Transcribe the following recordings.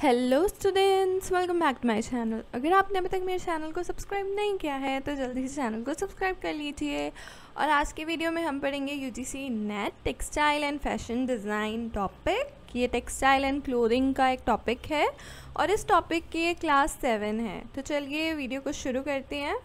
hello students welcome back to my channel अगर आपने अभी तक मेरे चैनल को सब्सक्राइब नहीं किया है तो जल्दी से चैनल को सब्सक्राइब कर लीजिए और आज के वीडियो में हम पढ़ेंगे UGC NET textile and fashion design topic ये टेक्सटाइल एंड क्लोथिंग का एक टॉपिक है और इस टॉपिक की क्लास सेवन है तो चलिए वीडियो को शुरू करते हैं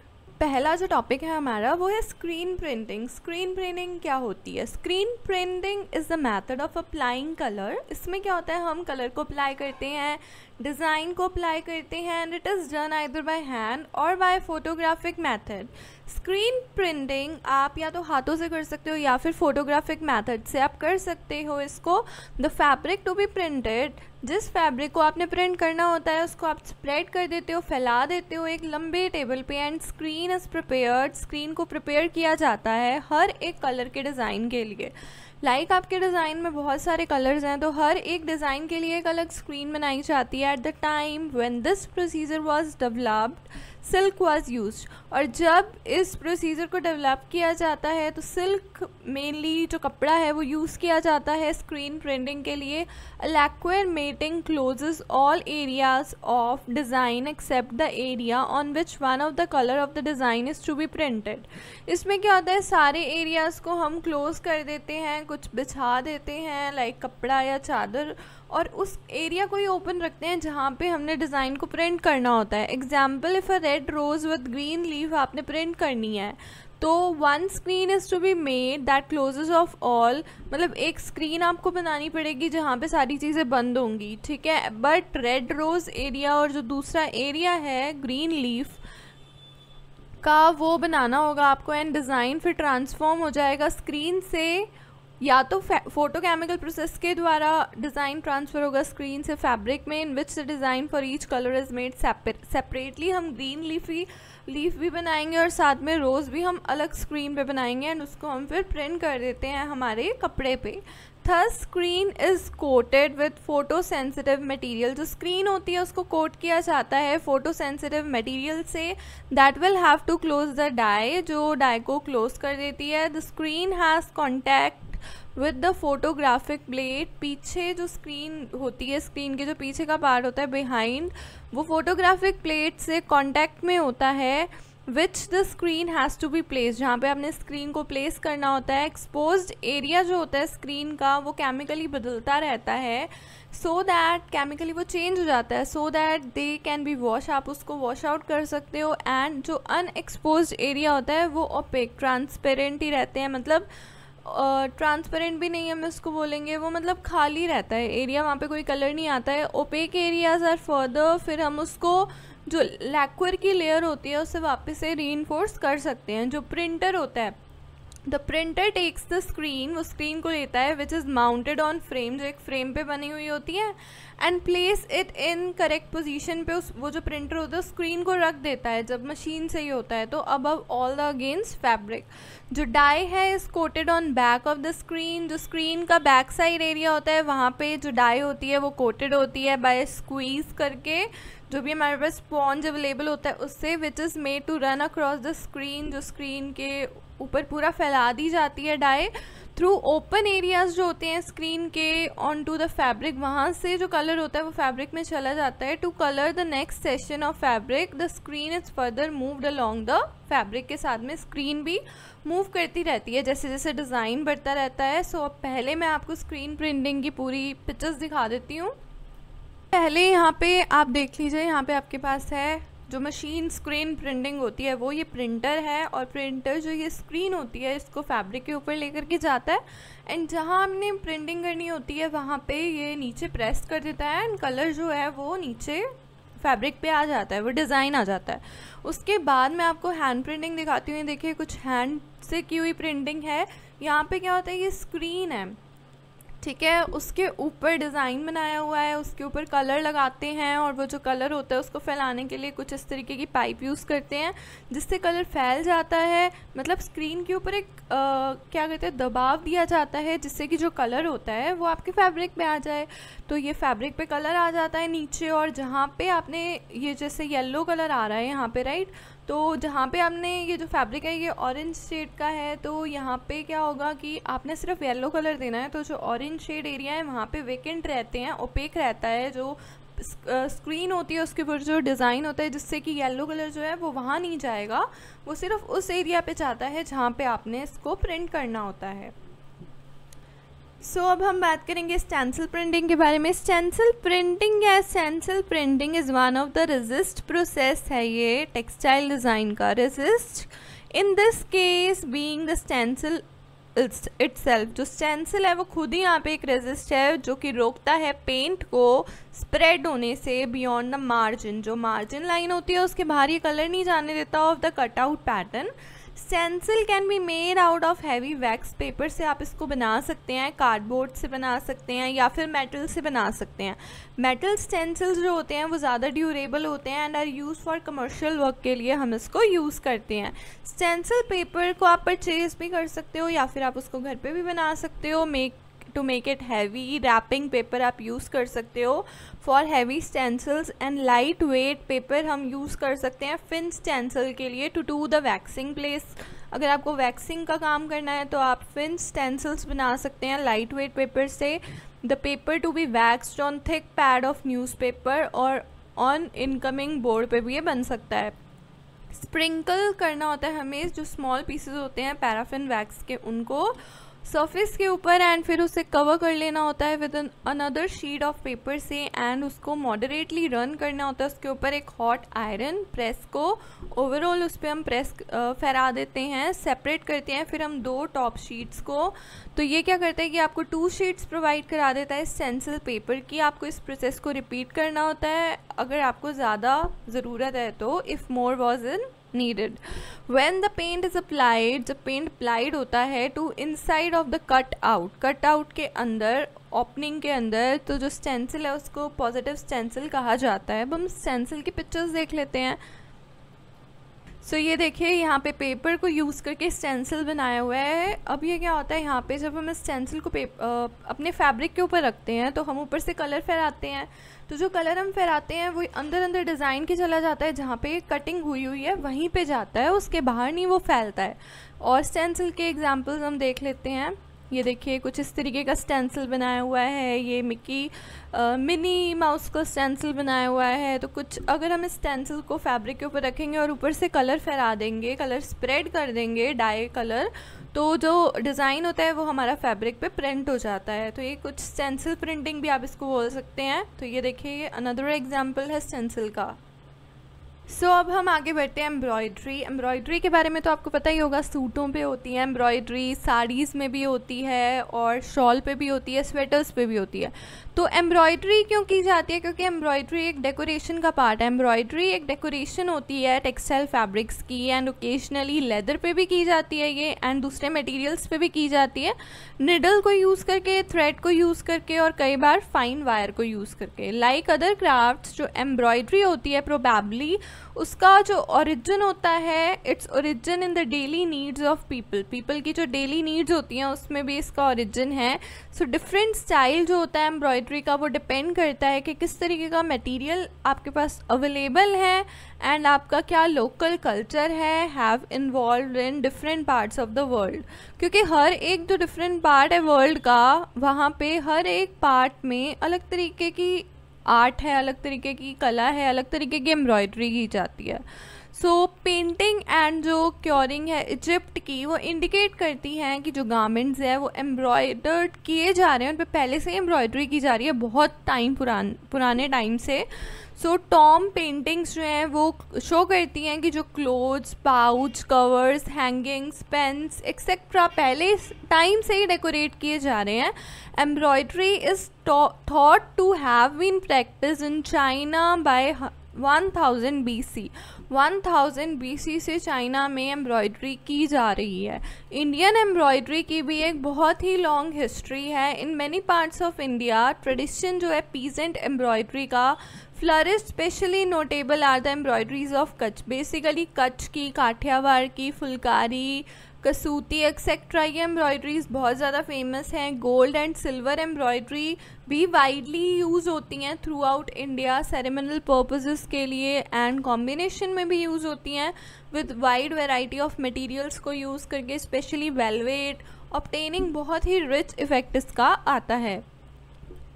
पहला जो टॉपिक है हमारा वो है स्क्रीन प्रिंटिंग स्क्रीन प्रिंटिंग क्या होती है screen printing is the method of applying colour इसमें क्या होता है हम कलर को अप्लाई करते हैं डिज़ाइन को अप्लाई करते हैं and it is done either by hand और by photographic method screen printing आप या तो हाथों से कर सकते हो या फिर फोटोग्राफिक मेथड से आप कर सकते हो इसको the fabric to be printed जिस फैब्रिक को आपने प्रिंट करना होता है उसको आप स्प्रेड कर देते हो फैला देते हो एक लंबे टेबल पे and screen is prepared screen को प्रिपेयर किया जाता है हर एक कलर के डिज़ाइन के लिए लाइक like आपके डिज़ाइन में बहुत सारे कलर्स हैं तो हर एक डिज़ाइन के लिए एक अलग स्क्रीन बनाई जाती है at the time when this procedure was developed silk was use और जब इस प्रोसीजर को डेवलप किया जाता है तो सिल्क मेनली जो कपड़ा है वो यूज़ किया जाता है स्क्रीन प्रिंटिंग के लिए a lacquer matting close all areas of design except the area on which one of the colour of the design is to be printed इसमें क्या होता है सारे एरियाज़ को हम क्लोज़ कर देते हैं कुछ बिछा देते हैं लाइक कपड़ा या चादर और उस एरिया को ही ओपन रखते हैं जहाँ पे हमने डिज़ाइन को प्रिंट करना होता है example if a red rose with green leave आपने प्रिंट करनी है तो one screen is to be made that closes of all मतलब एक स्क्रीन आपको बनानी पड़ेगी जहाँ पे सारी चीज़ें बंद होंगी ठीक है बट रेड रोज़ एरिया और जो दूसरा एरिया है ग्रीन लीफ का वो बनाना होगा आपको एंड डिज़ाइन फिर ट्रांसफॉर्म हो जाएगा स्क्रीन से या तो फोटोकेमिकल प्रोसेस के द्वारा डिज़ाइन ट्रांसफ़र होगा स्क्रीन से फैब्रिक में in which the design for each colour is made separately हम ग्रीन लीफी लीफ भी बनाएंगे और साथ में रोज़ भी हम अलग स्क्रीन पे बनाएंगे एंड उसको हम फिर प्रिंट कर देते हैं हमारे कपड़े पे thus screen is coated with photosensitive material जो स्क्रीन होती है उसको कोट किया जाता है फ़ोटो सेंसिटिव मटीरियल से that will have to close the dye जो डाई को क्लोज कर देती है the screen has contact with the photographic blade पीछे जो स्क्रीन होती है स्क्रीन के जो पीछे का पार्ट होता है बिहाइंड वो फोटोग्राफिक प्लेट से कॉन्टैक्ट में होता है which the screen has to be place जहाँ पे आपने स्क्रीन को प्लेस करना होता है एक्सपोज एरिया जो होता है स्क्रीन का वो केमिकली बदलता रहता है सो दैट केमिकली वो चेंज हो जाता है so that they can be wash आप उसको वॉश आउट कर सकते हो एंड जो अनएक्सपोज एरिया होता है वो ओपेक ट्रांसपेरेंट ही रहते हैं मतलब ट्रांसपेरेंट भी नहीं है हम इसको बोलेंगे वो मतलब खाली रहता है एरिया वहाँ पे कोई कलर नहीं आता है ओपेक एरियाज आर फर्दर फिर हम उसको जो लैक्वर की लेयर होती है उसे वापस से री कर सकते हैं जो प्रिंटर होता है the printer takes the screen वो स्क्रीन को लेता है which is mounted on frame जो एक फ्रेम पे बनी हुई होती है and place it in correct position पे उस वो जो प्रिंटर होता है स्क्रीन को रख देता है जब मशीन से ही होता है तो above all the against fabric जो डाई है is coated on back of the screen जो स्क्रीन का बैक साइड एरिया होता है वहाँ पे जो डाई होती है वो कोटेड होती है बाय स्क्वीज़ करके जो भी हमारे पास स्पॉन्ज अवेलेबल होता है उससे which is made to run across the screen जो स्क्रीन के ऊपर पूरा फैला दी जाती है डाई थ्रू ओपन एरियाज़ जो होते हैं स्क्रीन के ऑन टू द फैब्रिक वहाँ से जो कलर होता है वो फैब्रिक में चला जाता है to colour the next session of fabric the screen is further moved along the fabric के साथ में स्क्रीन भी मूव करती रहती है जैसे जैसे डिज़ाइन बढ़ता रहता है सो अब पहले मैं आपको स्क्रीन प्रिंटिंग की पूरी पिक्चर्स दिखा देती हूँ पहले यहाँ पे आप देख लीजिए यहाँ पे आपके पास है जो मशीन स्क्रीन प्रिंटिंग होती है वो ये प्रिंटर है और प्रिंटर जो ये स्क्रीन होती है इसको फैब्रिक के ऊपर लेकर के जाता है एंड जहाँ हमने प्रिंटिंग करनी होती है वहाँ पे ये नीचे प्रेस कर देता है एंड कलर जो है वो नीचे फैब्रिक पे आ जाता है वो डिज़ाइन आ जाता है उसके बाद मैं आपको हैंड प्रिंटिंग दिखाती हूँ देखिए कुछ हैंड से की हुई प्रिंटिंग है यहाँ पे क्या होता है ये स्क्रीन है ठीक है उसके ऊपर डिज़ाइन बनाया हुआ है उसके ऊपर कलर लगाते हैं और वो जो कलर होता है उसको फैलाने के लिए कुछ इस तरीके की पाइप यूज़ करते हैं जिससे कलर फैल जाता है मतलब स्क्रीन के ऊपर एक आ, क्या कहते हैं दबाव दिया जाता है जिससे कि जो कलर होता है वो आपके फैब्रिक पे आ जाए तो ये फैब्रिक पे कलर आ जाता है नीचे और जहाँ पे आपने ये जैसे येल्लो कलर आ रहा है यहाँ पर राइट तो जहाँ पे आपने ये जो फैब्रिक है ये ऑरेंज शेड का है तो यहाँ पे क्या होगा कि आपने सिर्फ येलो कलर देना है तो जो ऑरेंज शेड एरिया है वहाँ पे वेकेंट रहते हैं ओपेक रहता है जो स्क्रीन होती है उसके ऊपर जो डिज़ाइन होता है जिससे कि येलो कलर जो है वो वहाँ नहीं जाएगा वो सिर्फ उस एरिया पे जाता है जहाँ पे आपने इसको प्रिंट करना होता है सो अब हम बात करेंगे स्टेंसिल प्रिंटिंग के बारे में स्टेंसिल प्रिंटिंग या stencil printing is one of the resist process है ये टेक्सटाइल डिज़ाइन का resist in this case being the stencil itself जो स्टेंसिल है वो खुद ही यहाँ पे एक रेजिस्ट है जो कि रोकता है पेंट को स्प्रेड होने से बियॉन्ड द मार्जिन जो मार्जिन लाइन होती है उसके बाहर ये कलर नहीं जाने देता of the cut out pattern stencil can be made out of heavy wax paper से आप इसको बना सकते हैं कार्डबोर्ड से बना सकते हैं या फिर मेटल से बना सकते हैं मेटल स्टेंसिल्स जो होते हैं वो ज़्यादा ड्यूरेबल होते हैं and are use for commercial work के लिए हम इसको यूज़ करते हैं स्टेंसिल पेपर को आप परचेज भी कर सकते हो या फिर आप उसको घर पर भी बना सकते हो make to make it heavy wrapping paper आप यूज़ कर सकते हो for heavy stencils and light weight paper हम यूज़ कर सकते हैं फिन स्टेंसिल के लिए to do the waxing place अगर आपको वैक्सिंग का काम करना है तो आप फिन स्टेंसल्स बना सकते हैं लाइट वेट पेपर से the paper to be waxed on thick pad of newspaper और ऑन इनकमिंग बोर्ड पे भी ये बन सकता है स्प्रिंकल करना होता है हमें जो स्मॉल पीसेस होते हैं पैराफिन वैक्स के उनको सरफेस के ऊपर एंड फिर उसे कवर कर लेना होता है with another sheet of paper से एंड उसको मॉडरेटली रन करना होता है उसके ऊपर एक हॉट आयरन प्रेस को ओवरऑल उस पर हम प्रेस फहरा देते हैं सेपरेट करते हैं फिर हम दो टॉप शीट्स को तो ये क्या करता है कि आपको टू शीट्स प्रोवाइड करा देता है सेंसिल पेपर की आपको इस प्रोसेस को रिपीट करना होता है अगर आपको ज़्यादा ज़रूरत है तो if more was in needed when the paint is applied जब paint applied होता है to inside of the cut out cut out के अंदर ओपनिंग के अंदर तो जो स्टेंसिल है उसको पॉजिटिव स्टेंसिल कहा जाता है अब हम स्टेंसिल की पिक्चर्स देख लेते हैं सो so, ये देखिए यहाँ पे पेपर को यूज़ करके स्टेंसिल बनाया हुआ है अब ये क्या होता है यहाँ पे जब हम इस स्टेंसिल को पेप अपने फैब्रिक के ऊपर रखते हैं तो हम ऊपर से कलर फहराते हैं तो जो कलर हम फहराते हैं वो अंदर अंदर डिज़ाइन के चला जाता है जहाँ पे कटिंग हुई हुई है वहीं पे जाता है उसके बाहर नहीं वो फैलता है और स्टेंसिल के एग्जाम्पल्स हम देख लेते हैं ये देखिए कुछ इस तरीके का स्टेंसिल बनाया हुआ है ये मिकी मिनी माउस का स्टेंसिल बनाया हुआ है तो कुछ अगर हम इस स्टेंसिल को फैब्रिक के ऊपर रखेंगे और ऊपर से कलर फैला देंगे कलर स्प्रेड कर देंगे डाई कलर तो जो डिज़ाइन होता है वो हमारा फैब्रिक पे प्रिंट हो जाता है तो ये कुछ स्टेंसिल प्रिंटिंग भी आप इसको बोल सकते हैं तो ये देखिए ये अनदर एग्जाम्पल है स्टेंसिल का सो so, अब हम आगे बढ़ते हैं एम्ब्रॉयड्री एम्ब्रॉयड्री के बारे में तो आपको पता ही होगा सूटों पे होती है एम्ब्रॉयड्री साड़ीज़ में भी होती है और शॉल पे भी होती है स्वेटर्स पे भी होती है तो एम्ब्रॉयड्री क्यों की जाती है क्योंकि एम्ब्रॉयड्री एक डेकोरेशन का पार्ट है एम्ब्रॉयड्री एक डेकोरेशन होती है टेक्सटाइल फैब्रिक्स की एंड ओकेजनली लेदर पर भी की जाती है ये एंड दूसरे मटीरियल्स पर भी की जाती है निडल को यूज़ करके थ्रेड को यूज़ करके और कई बार फाइन वायर को यूज़ करके लाइक अदर क्राफ्ट्स जो एम्ब्रॉयड्री होती है प्रोबेबली उसका जो ओरिजिन होता है its origin in the daily needs of people people की जो डेली नीड्स होती हैं उसमें भी इसका ओरिजिन है सो डिफरेंट स्टाइल जो होता है एम्ब्रॉयडरी का वो डिपेंड करता है कि किस तरीके का मटेरियल आपके पास अवेलेबल है एंड आपका क्या लोकल कल्चर है have involve in different parts of the world क्योंकि हर एक जो डिफरेंट पार्ट है वर्ल्ड का वहाँ पे हर एक पार्ट में अलग तरीके की आर्ट है अलग तरीके की कला है अलग तरीके की एम्ब्रॉयडरी की जाती है सो पेंटिंग एंड जो क्योरिंग है इजिप्ट की वो इंडिकेट करती हैं कि जो गारमेंट्स हैं वो एम्ब्रॉयडर्ड किए जा रहे हैं उन पर पहले से ही एम्ब्रॉयडरी की जा रही है बहुत टाइम पुरान पुराने टाइम से सो टॉम पेंटिंग्स जो हैं वो शो करती हैं कि जो clothes pouch covers hangings pens etcetera पहले टाइम से ही डेकोरेट किए जा रहे हैं embroidery is thought to have been practice in China by 1000 BC 1000 BC से चाइना में एम्ब्रॉयड्री की जा रही है इंडियन एम्ब्रॉयड्री की भी एक बहुत ही लॉन्ग हिस्ट्री है in many parts of India tradition जो है पीजेंट एम्ब्रॉयड्री का flourished especially notable are the embroideries of Kutch basically Kutch की काठियावाड़ की फुलकारी कसूती एक्सेट्रा ये एम्ब्रॉयड्रीज बहुत ज़्यादा फेमस हैं गोल्ड एंड सिल्वर एम्ब्रॉयड्री भी वाइडली यूज़ होती हैं throughout India ceremonial purposes के लिए एंड कॉम्बिनेशन में भी यूज़ होती हैं with wide variety of materials को यूज़ करके स्पेशली वेलवेट ऑप्टेनिंग बहुत ही रिच इफ़ेक्ट इसका आता है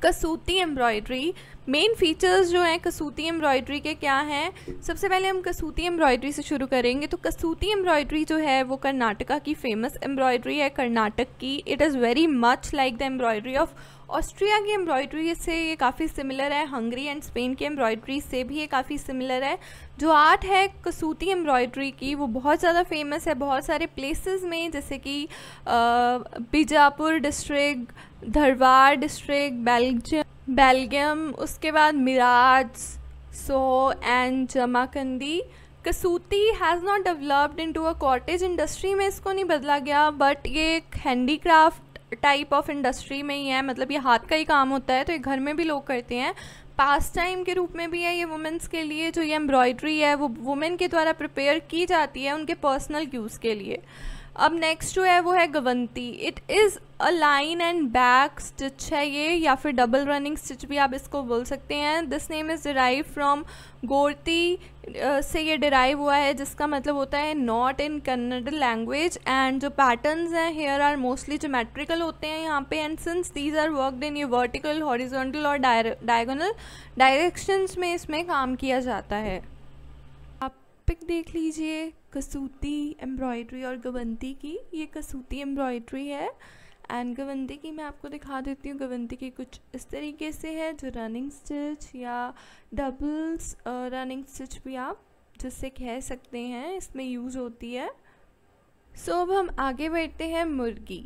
कसूती एम्ब्रॉयड्री मेन फीचर्स जो हैं कसूती एम्ब्रॉयड्री के क्या हैं सबसे पहले हम कसूती एम्ब्रॉयड्री से शुरू करेंगे तो कसूती एम्ब्रॉयड्री जो है वो कर्नाटका की फेमस एम्ब्रॉयड्री है कर्नाटक की it is very much like the embroidery of Austria की एम्ब्रॉयड्री से ये काफ़ी सिमिलर है हंगरी एंड स्पेन की एम्ब्रॉयड्री से भी ये काफ़ी सिमिलर है जो आर्ट है कसूती एम्ब्रॉयड्री की वो बहुत ज़्यादा फेमस है बहुत सारे प्लेसेस में जैसे कि Bijapur district Dharwad district Belgium Belgaum उसके बाद Miraj so and Jamakhandi kasuti has not developed into a cottage industry में इसको नहीं बदला गया बट ये एक हैंडीक्राफ्ट टाइप ऑफ इंडस्ट्री में ही है मतलब ये हाथ का ही काम होता है तो ये घर में भी लोग करते हैं पास टाइम के रूप में भी है ये वुमेंस के लिए जो ये एम्ब्रॉयड्री है वो वुमेन के द्वारा प्रिपेयर की जाती है उनके पर्सनल यूज़ के लिए अब नेक्स्ट जो है वो है gavanti it is a line and back stitch है ये या फिर डबल रनिंग स्टिच भी आप इसको बोल सकते हैं this name is derive from गोरती से ये डिराइव हुआ है जिसका मतलब होता है knot in Kannada language and जो पैटर्न्स हैं हेयर आर मोस्टली जोमेट्रिकल होते हैं यहाँ पे and since these are worked in ये वर्टिकल हॉरिजोंटल और डायगोनल डायरेक्शंस में इसमें काम किया जाता है पिक देख लीजिए कसूती एम्ब्रॉयड्री और गवंती की ये कसूती एम्ब्रॉयड्री है एंड गवंती की मैं आपको दिखा देती हूँ गवंती की कुछ इस तरीके से है जो रनिंग स्टिच या डबल्स रनिंग स्टिच भी आप जिससे कह सकते हैं इसमें यूज़ होती है सो so, अब हम आगे बैठते हैं मुर्गी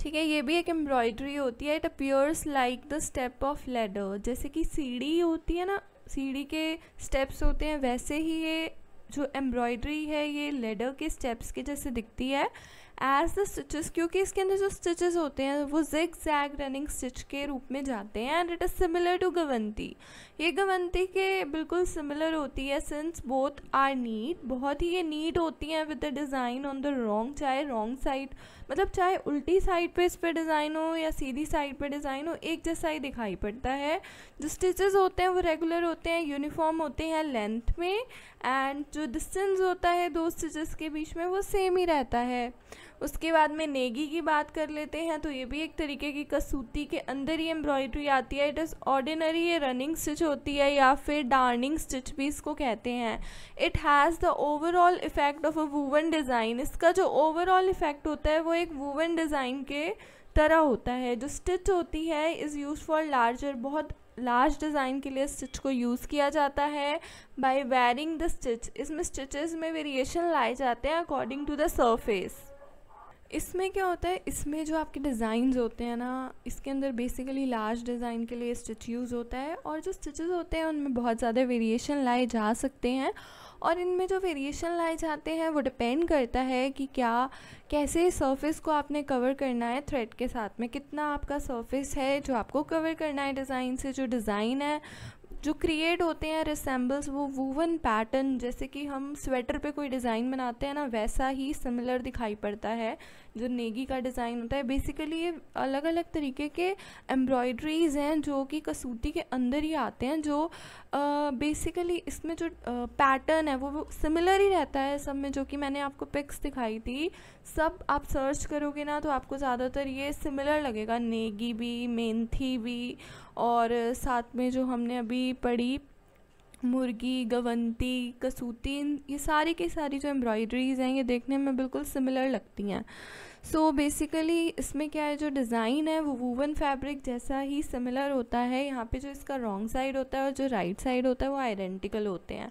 ठीक है ये भी एक एम्ब्रॉयड्री होती है it appears like the step of ladder जैसे कि सीढ़ी होती है ना सीढ़ी के स्टेप्स होते हैं वैसे ही ये जो एम्ब्रॉयडरी है ये लेडर के स्टेप्स के जैसे दिखती है एज द स्टिचेस क्योंकि इसके अंदर जो स्टिचेस होते हैं वो जिग जैग रनिंग स्टिच के रूप में जाते हैं and it is similar to gavanti ये गवंती के बिल्कुल सिमिलर होती है सिंस बोथ आर नीट बहुत ही ये नीट होती हैं with the design on the wrong चाहे रॉन्ग साइड मतलब चाहे उल्टी साइड पे इस पर डिज़ाइन हो या सीधी साइड पे डिज़ाइन हो एक जैसा ही दिखाई पड़ता है जो स्टिचेस होते हैं वो रेगुलर होते हैं यूनिफॉर्म होते हैं लेंथ में एंड जो डिस्टेंस होता है दो स्टिचेस के बीच में वो सेम ही रहता है उसके बाद में नेगी की बात कर लेते हैं तो ये भी एक तरीके की कसूती के अंदर ही एम्ब्रॉयड्री आती है इट इज़ ऑर्डिनरी ये रनिंग स्टिच होती है या फिर डार्निंग स्टिच भी इसको कहते हैं it has the overall effect of a woven design इसका जो ओवरऑल इफ़ेक्ट होता है वो एक वूवन डिज़ाइन के तरह होता है जो स्टिच होती है इज़ यूज फॉर लार्जर बहुत लार्ज डिज़ाइन के लिए स्टिच को यूज़ किया जाता है बाय वेयरिंग द स्टिच इसमें स्टिचेस में वेरिएशन लाए जाते हैं अकॉर्डिंग टू द सरफेस इसमें क्या होता है इसमें जो आपके डिज़ाइंस होते हैं ना इसके अंदर बेसिकली लार्ज डिज़ाइन के लिए स्टिच यूज़ होता है और जो स्टिचेस होते हैं उनमें बहुत ज़्यादा वेरिएशन लाए जा सकते हैं और इनमें जो वेरिएशन लाए जाते हैं वो डिपेंड करता है कि क्या कैसे सरफेस को आपने कवर करना है थ्रेड के साथ में कितना आपका सरफेस है जो आपको कवर करना है डिज़ाइन से जो डिज़ाइन है जो क्रिएट होते हैं रिसेंबल्स वो वूवन पैटर्न जैसे कि हम स्वेटर पे कोई डिज़ाइन बनाते हैं ना वैसा ही सिमिलर दिखाई पड़ता है जो नेगी का डिज़ाइन होता है बेसिकली ये अलग अलग तरीके के एम्ब्रॉयड्रीज हैं जो कि कसूती के अंदर ही आते हैं जो बेसिकली uh, इसमें जो पैटर्न uh, है वो, वो सिमिलर ही रहता है सब में जो कि मैंने आपको पिक्स दिखाई थी सब आप सर्च करोगे ना तो आपको ज़्यादातर ये सिमिलर लगेगा नेगी भी मेंथी भी और साथ में जो हमने अभी पढ़ी मुर्गी गवंती कसूती ये सारी की सारी जो एम्ब्रॉयडरीज़ हैं ये देखने में बिल्कुल सिमिलर लगती हैं सो so बेसिकली इसमें क्या है जो डिज़ाइन है वो वूवन फैब्रिक जैसा ही सिमिलर होता है यहाँ पे जो इसका रॉन्ग साइड होता है और जो राइट right साइड होता है वो आइडेंटिकल होते हैं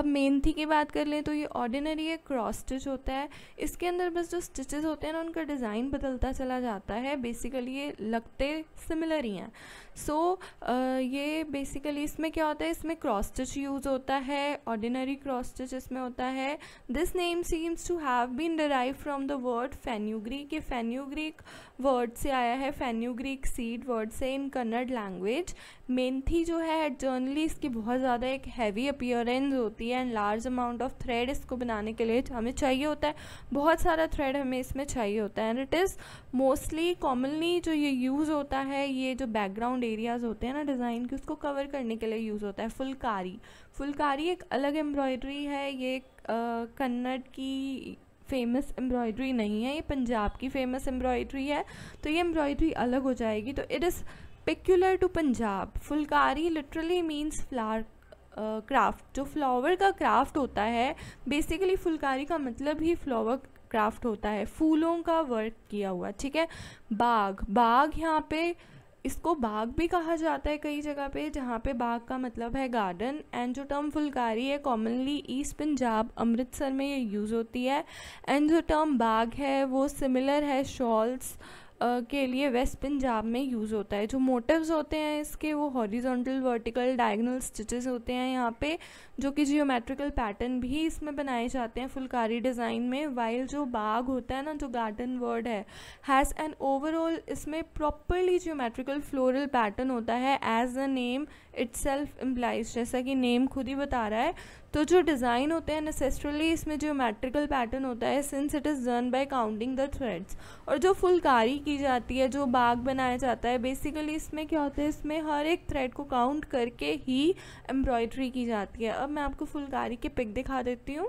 अब मेन थी की बात कर लें तो ये ऑर्डिनरी एक क्रॉस स्टिच होता है इसके अंदर बस जो स्टिचेस होते हैं ना उनका डिज़ाइन बदलता चला जाता है बेसिकली ये लगते सिमिलर ही हैं सो so, ये बेसिकली इसमें क्या होता है इसमें क्रॉस स्टिच यूज़ होता है ऑर्डिनरी क्रॉस स्टिच इसमें होता है this name seems to have been derive from the word फैन्यूग फेन्यूग्रीक ये फेन्यूग्रीक वर्ड से आया है फेन्यूग्रीक सीड वर्ड से इन कन्नड़ लैंग्वेज मेंथी जो है जर्नली इसकी बहुत ज़्यादा एक हैवी अपियरेंस होती है and large amount of thread इसको बनाने के लिए हमें चाहिए होता है बहुत सारा थ्रेड हमें इसमें चाहिए होता है and it is mostly commonly जो ये यूज़ होता है ये जो बैकग्राउंड एरियाज़ होते हैं ना डिज़ाइन के उसको कवर करने के लिए यूज़ होता है फुलकारी फुलकारी एक अलग एम्ब्रॉयडरी है ये कन्नड़ की फेमस एम्ब्रॉयड्री नहीं है ये पंजाब की फेमस एम्ब्रॉयड्री है तो ये एम्ब्रॉयड्री अलग हो जाएगी तो it is peculiar to Punjab phulkari literally means flower craft जो फ्लावर का क्राफ्ट होता है बेसिकली फुलकारी का मतलब ही फ्लावर क्राफ्ट होता है फूलों का वर्क किया हुआ ठीक है बाग बाग यहाँ पे इसको बाग भी कहा जाता है कई जगह पे जहाँ पे बाग का मतलब है गार्डन एंड जो टर्म फुलकारी है कॉमनली ईस्ट पंजाब अमृतसर में ये यूज़ होती है एंड जो टर्म बाग है वो सिमिलर है शॉल्स के लिए वेस्ट पंजाब में यूज़ होता है जो मोटिव्स होते हैं इसके वो हॉरिजॉन्टल वर्टिकल डायगनल स्टिचेस होते हैं यहाँ पे जो कि जियोमेट्रिकल पैटर्न भी इसमें बनाए जाते हैं फुलकारी डिज़ाइन में वाइल जो बाग होता है ना जो गार्डन वर्ड है हैज़ एन ओवरऑल इसमें प्रॉपरली जियोमेट्रिकल फ्लोरल पैटर्न होता है as the name itself implies जैसा कि नेम खुद ही बता रहा है तो जो डिज़ाइन होते हैं नेसेसरली इसमें ज्योमेट्रिकल पैटर्न होता है since it is done by counting the threads और जो फुलकारी की जाती है जो बाग बनाया जाता है बेसिकली इसमें क्या होता है इसमें हर एक थ्रेड को काउंट करके ही एम्ब्रॉयड्री की जाती है अब मैं आपको फुलकारी के पिक दिखा देती हूँ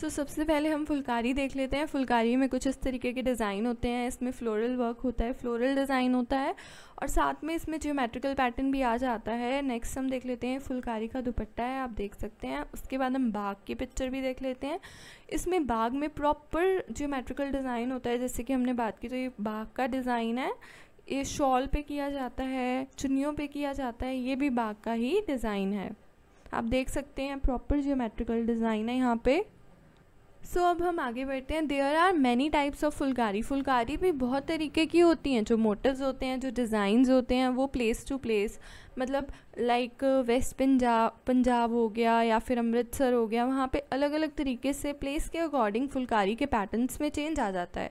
सो so, सबसे पहले हम फुलकारी देख लेते हैं फुलकारी में कुछ इस तरीके के डिज़ाइन होते हैं इसमें फ्लोरल वर्क होता है फ्लोरल डिज़ाइन होता है और साथ में इसमें ज्योमेट्रिकल पैटर्न भी आ जाता है नेक्स्ट हम देख लेते हैं फुलकारी का दुपट्टा है आप देख सकते हैं उसके बाद हम बाघ की पिक्चर भी देख लेते हैं इसमें बाघ में प्रॉपर ज्योमेट्रिकल डिज़ाइन होता है जैसे कि हमने बात की तो ये बाघ का डिज़ाइन है ये शॉल पे किया जाता है चुनियों पे किया जाता है ये भी बाग का ही डिज़ाइन है आप देख सकते हैं प्रॉपर ज्योमेट्रिकल डिज़ाइन है यहाँ पे सो अब हम आगे बढ़ते हैं there are many types of phulkari phulkari भी बहुत तरीके की होती हैं जो मोटर्स होते हैं जो डिज़ाइन होते हैं वो प्लेस टू प्लेस मतलब लाइक वेस्ट पंजाब पंजाब हो गया या फिर अमृतसर हो गया वहाँ पे अलग अलग तरीके से प्लेस के अकॉर्डिंग फुलकारी के पैटर्न्स में चेंज आ जाता है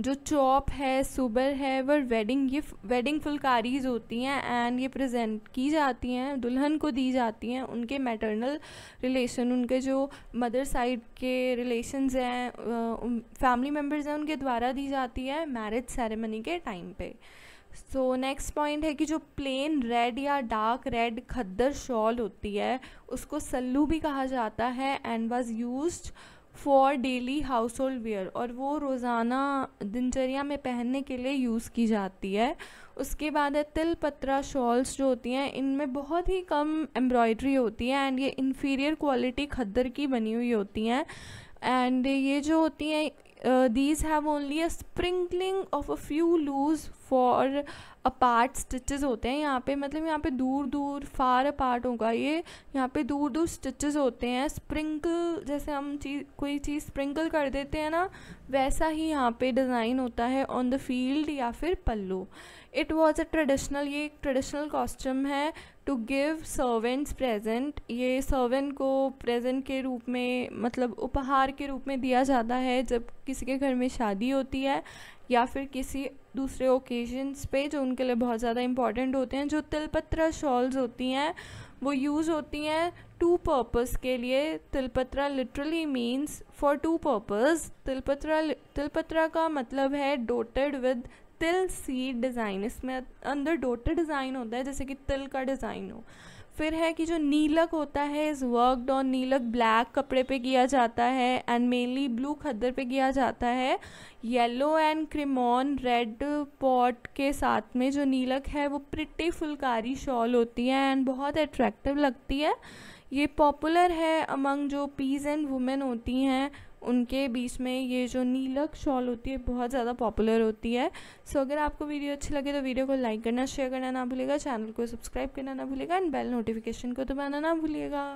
जो चॉप है सुबर है वह वेडिंग ये वेडिंग फुलकारीज होती हैं एंड ये प्रेजेंट की जाती हैं दुल्हन को दी जाती हैं उनके मैटरनल रिलेशन उनके जो मदर साइड के रिलेशंस हैं फैमिली मेम्बर्स हैं उनके द्वारा दी जाती है मैरिज सेरेमनी के टाइम पे सो नेक्स्ट पॉइंट है कि जो प्लेन रेड या डार्क रेड खद्दर शॉल होती है उसको सल्लू भी कहा जाता है and was used for daily household wear और वो रोज़ाना दिनचर्या में पहनने के लिए यूज़ की जाती है उसके बाद है तिल पत्रा शॉल्स जो होती हैं इनमें बहुत ही कम एम्ब्रॉयड्री होती है एंड ये इन्फीरियर क्वालिटी खद्दर की बनी हुई होती हैं एंड ये जो होती हैं these have only a sprinkling of a few loose for apart stitches होते हैं यहाँ पे मतलब यहाँ पे दूर दूर फार अपार्ट होगा ये यहाँ पे दूर दूर स्टिचेस होते हैं स्प्रिंकल जैसे हम चीज़ कोई चीज़ स्प्रिंकल कर देते हैं ना वैसा ही यहाँ पे डिज़ाइन होता है ऑन द फील्ड या फिर pallu it was a traditional ये एक ट्रेडिशनल कॉस्ट्यूम है टू गिव सर्वेंट्स प्रेजेंट ये सर्वेंट को प्रेजेंट के रूप में मतलब उपहार के रूप में दिया जाता है जब किसी के घर में शादी होती है या फिर किसी दूसरे ओकेजन्स पे जो उनके लिए बहुत ज़्यादा इम्पॉर्टेंट होते हैं जो तिलपत्रा शॉल्स होती हैं वो यूज़ होती हैं टू पर्पस के लिए tilpatra literally means for to purpose tilpatra tilpatra का मतलब है dotted with til seed design इसमें अंदर डोटेड डिज़ाइन होता है जैसे कि तिल का डिज़ाइन हो फिर है कि जो नीलक होता है is worked on nilak black कपड़े पे किया जाता है एंड मेनली ब्लू खद्दर पे किया जाता है yellow and crimson red pot के साथ में जो नीलक है वो प्रिटी फुलकारी शॉल होती है एंड बहुत अट्रैक्टिव लगती है ये पॉपुलर है अमंग जो पीज एंड वुमेन होती हैं उनके बीच में ये जो नीलक शॉल होती है बहुत ज़्यादा पॉपुलर होती है सो so, अगर आपको वीडियो अच्छी लगे तो वीडियो को लाइक करना शेयर करना ना भूलेगा चैनल को सब्सक्राइब करना ना भूलेगा एंड बेल नोटिफिकेशन को दबाना ना भूलिएगा